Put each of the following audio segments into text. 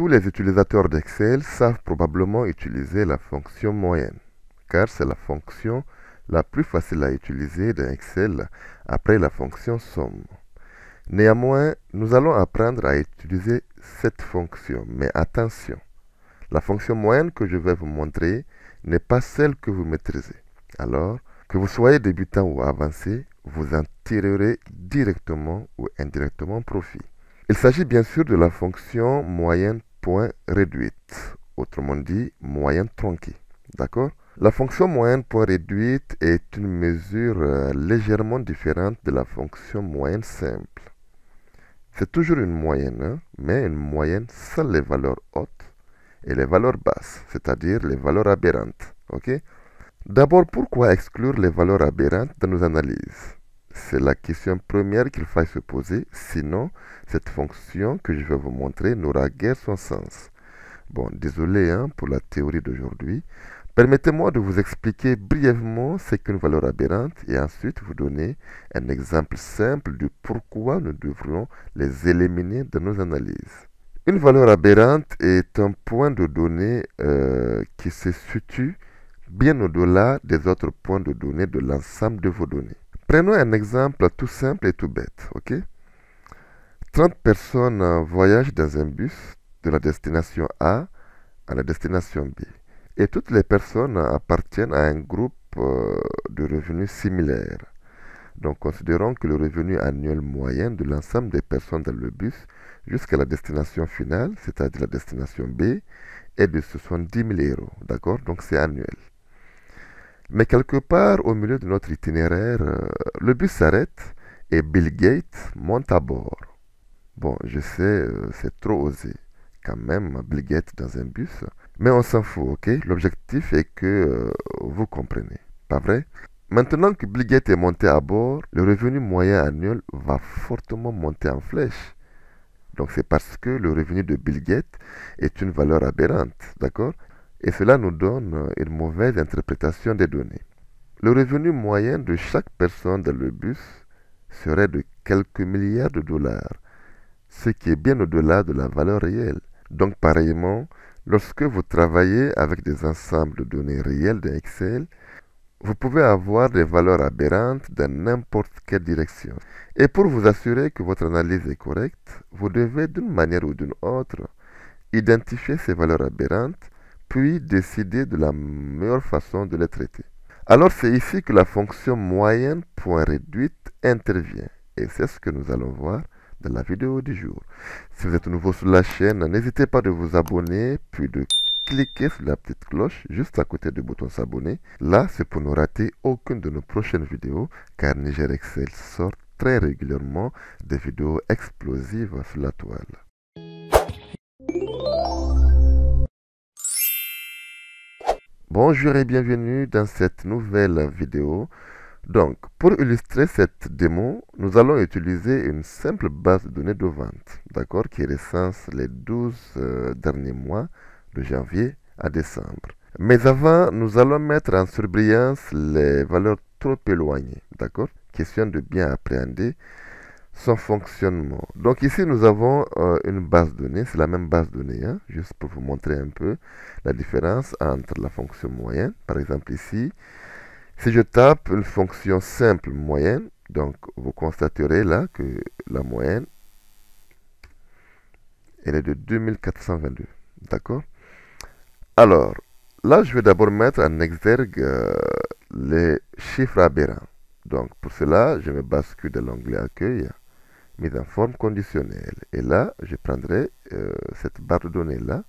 Tous les utilisateurs d'Excel savent probablement utiliser la fonction moyenne, car c'est la fonction la plus facile à utiliser dans Excel après la fonction somme. Néanmoins, nous allons apprendre à utiliser cette fonction, mais attention, la fonction moyenne que je vais vous montrer n'est pas celle que vous maîtrisez. Alors, que vous soyez débutant ou avancé, vous en tirerez directement ou indirectement profit. Il s'agit bien sûr de la fonction moyenne point réduite, autrement dit moyenne tronquée. D'accord La fonction moyenne point réduite est une mesure euh, légèrement différente de la fonction moyenne simple. C'est toujours une moyenne, hein, mais une moyenne sans les valeurs hautes et les valeurs basses, c'est-à-dire les valeurs aberrantes. Ok D'abord, pourquoi exclure les valeurs aberrantes de nos analyses c'est la question première qu'il faille se poser, sinon cette fonction que je vais vous montrer n'aura guère son sens. Bon, désolé hein, pour la théorie d'aujourd'hui. Permettez-moi de vous expliquer brièvement ce qu'est une valeur aberrante et ensuite vous donner un exemple simple du pourquoi nous devrions les éliminer de nos analyses. Une valeur aberrante est un point de données euh, qui se situe bien au-delà des autres points de données de l'ensemble de vos données. Prenons un exemple tout simple et tout bête, ok 30 personnes voyagent dans un bus de la destination A à la destination B. Et toutes les personnes appartiennent à un groupe euh, de revenus similaires. Donc considérons que le revenu annuel moyen de l'ensemble des personnes dans le bus jusqu'à la destination finale, c'est-à-dire la destination B, est de 70 000 euros. D'accord Donc c'est annuel. Mais quelque part au milieu de notre itinéraire, euh, le bus s'arrête et Bill Gates monte à bord. Bon, je sais, euh, c'est trop osé. Quand même, Bill Gates dans un bus. Mais on s'en fout, ok L'objectif est que euh, vous comprenez, pas vrai Maintenant que Bill Gates est monté à bord, le revenu moyen annuel va fortement monter en flèche. Donc c'est parce que le revenu de Bill Gates est une valeur aberrante, d'accord et cela nous donne une mauvaise interprétation des données. Le revenu moyen de chaque personne dans le bus serait de quelques milliards de dollars, ce qui est bien au-delà de la valeur réelle. Donc pareillement, lorsque vous travaillez avec des ensembles de données réelles d'Excel, Excel, vous pouvez avoir des valeurs aberrantes dans n'importe quelle direction. Et pour vous assurer que votre analyse est correcte, vous devez d'une manière ou d'une autre identifier ces valeurs aberrantes puis décider de la meilleure façon de les traiter. Alors c'est ici que la fonction moyenne point réduite intervient. Et c'est ce que nous allons voir dans la vidéo du jour. Si vous êtes nouveau sur la chaîne, n'hésitez pas de vous abonner, puis de cliquer sur la petite cloche juste à côté du bouton s'abonner. Là, c'est pour ne rater aucune de nos prochaines vidéos car Niger Excel sort très régulièrement des vidéos explosives sur la toile. Bonjour et bienvenue dans cette nouvelle vidéo. Donc, pour illustrer cette démo, nous allons utiliser une simple base de données de vente, d'accord, qui recense les 12 euh, derniers mois de janvier à décembre. Mais avant, nous allons mettre en surbrillance les valeurs trop éloignées, d'accord, question de bien appréhender son fonctionnement. Donc ici, nous avons euh, une base donnée, c'est la même base donnée, hein, juste pour vous montrer un peu la différence entre la fonction moyenne. Par exemple ici, si je tape une fonction simple moyenne, donc vous constaterez là que la moyenne, elle est de 2422. D'accord Alors, là, je vais d'abord mettre en exergue euh, les chiffres aberrants. Donc pour cela, je me bascule dans l'onglet Accueil, mis en forme conditionnelle. Et là, je prendrai euh, cette barre de données-là.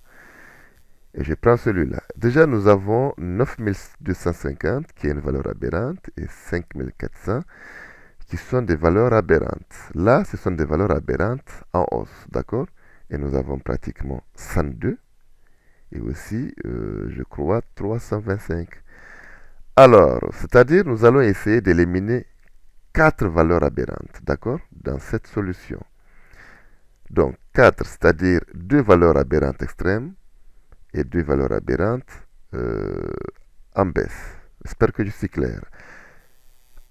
Et je prends celui-là. Déjà, nous avons 9250 qui est une valeur aberrante et 5400 qui sont des valeurs aberrantes. Là, ce sont des valeurs aberrantes en hausse, d'accord Et nous avons pratiquement 102 et aussi, euh, je crois, 325. Alors, c'est-à-dire, nous allons essayer d'éliminer quatre valeurs aberrantes, d'accord, dans cette solution. Donc, 4, c'est-à-dire deux valeurs aberrantes extrêmes et deux valeurs aberrantes euh, en baisse. J'espère que je suis clair.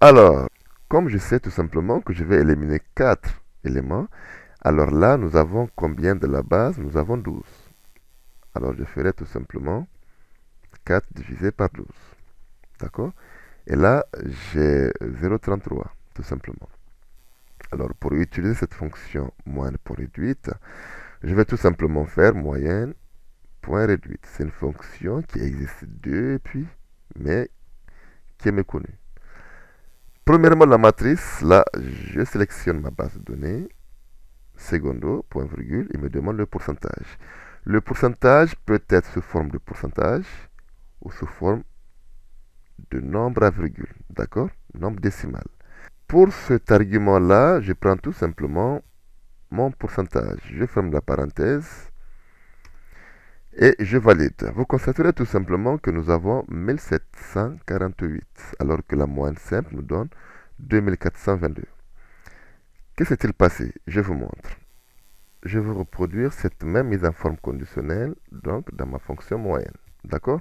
Alors, comme je sais tout simplement que je vais éliminer 4 éléments, alors là, nous avons combien de la base Nous avons 12. Alors, je ferai tout simplement 4 divisé par 12. D'accord Et là, j'ai 0,33, tout simplement. Alors, pour utiliser cette fonction moyenne pour réduite, je vais tout simplement faire moyenne point réduite. C'est une fonction qui existe depuis, mais qui est méconnue. Premièrement, la matrice. Là, je sélectionne ma base de données. Secondo, point virgule, il me demande le pourcentage. Le pourcentage peut être sous forme de pourcentage ou sous forme de nombre à virgule, d'accord Nombre décimal. Pour cet argument-là, je prends tout simplement mon pourcentage. Je ferme la parenthèse et je valide. Vous constaterez tout simplement que nous avons 1748, alors que la moyenne simple nous donne 2422. Que s'est-il passé Je vous montre. Je vais reproduire cette même mise en forme conditionnelle, donc dans ma fonction moyenne. D'accord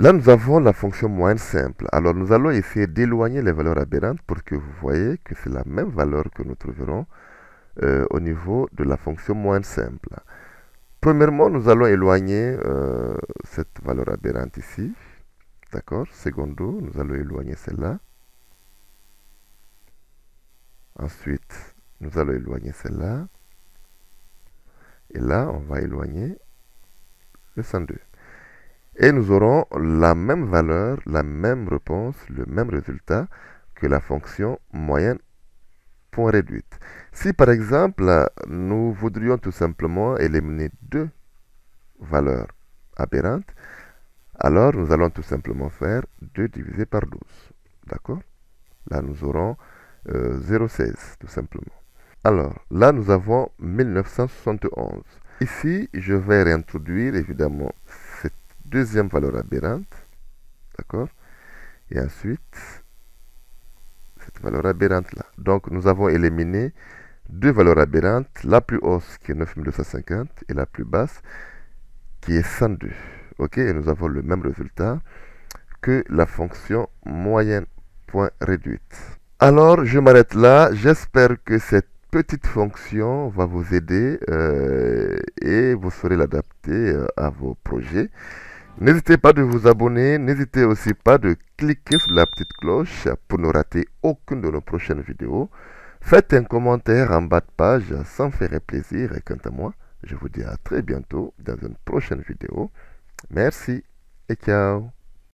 Là, nous avons la fonction moins simple. Alors, nous allons essayer d'éloigner les valeurs aberrantes pour que vous voyez que c'est la même valeur que nous trouverons euh, au niveau de la fonction moins simple. Premièrement, nous allons éloigner euh, cette valeur aberrante ici. D'accord Secondo, nous allons éloigner celle-là. Ensuite, nous allons éloigner celle-là. Et là, on va éloigner le 102. Et nous aurons la même valeur, la même réponse, le même résultat que la fonction moyenne point réduite. Si par exemple, nous voudrions tout simplement éliminer deux valeurs aberrantes, alors nous allons tout simplement faire 2 divisé par 12. D'accord Là, nous aurons 0,16 euh, tout simplement. Alors, là, nous avons 1971. Ici, je vais réintroduire évidemment deuxième valeur aberrante, d'accord Et ensuite, cette valeur aberrante là. Donc nous avons éliminé deux valeurs aberrantes, la plus hausse qui est 9250 et la plus basse qui est 102. Ok, et nous avons le même résultat que la fonction moyenne point réduite. Alors je m'arrête là, j'espère que cette petite fonction va vous aider euh, et vous saurez l'adapter euh, à vos projets. N'hésitez pas de vous abonner, n'hésitez aussi pas de cliquer sur la petite cloche pour ne rater aucune de nos prochaines vidéos. Faites un commentaire en bas de page, ça me ferait plaisir et quant à moi, je vous dis à très bientôt dans une prochaine vidéo. Merci et ciao